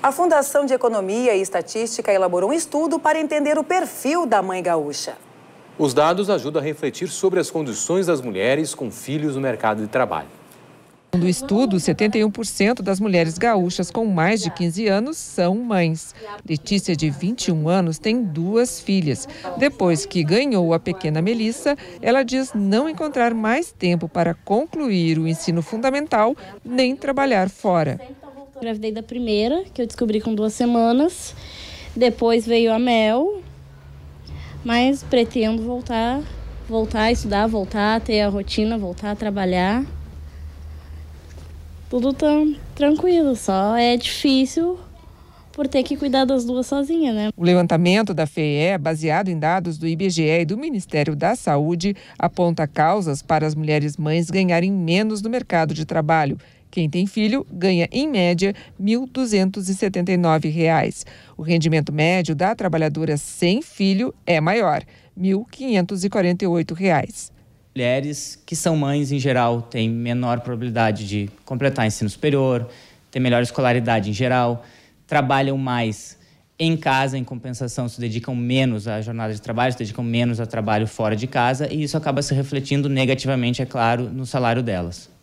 A Fundação de Economia e Estatística elaborou um estudo para entender o perfil da mãe gaúcha. Os dados ajudam a refletir sobre as condições das mulheres com filhos no mercado de trabalho. No estudo, 71% das mulheres gaúchas com mais de 15 anos são mães. Letícia, de 21 anos, tem duas filhas. Depois que ganhou a pequena Melissa, ela diz não encontrar mais tempo para concluir o ensino fundamental nem trabalhar fora. Gravidei da primeira, que eu descobri com duas semanas. Depois veio a Mel. Mas pretendo voltar, voltar a estudar, voltar a ter a rotina, voltar a trabalhar. Tudo tão tranquilo, só é difícil por ter que cuidar das duas sozinha, né? O levantamento da FEE, é baseado em dados do IBGE e do Ministério da Saúde, aponta causas para as mulheres mães ganharem menos no mercado de trabalho. Quem tem filho ganha, em média, R$ 1.279. O rendimento médio da trabalhadora sem filho é maior, R$ 1.548 mulheres que são mães em geral têm menor probabilidade de completar ensino superior, têm melhor escolaridade em geral, trabalham mais em casa, em compensação, se dedicam menos à jornada de trabalho, se dedicam menos ao trabalho fora de casa, e isso acaba se refletindo negativamente, é claro, no salário delas.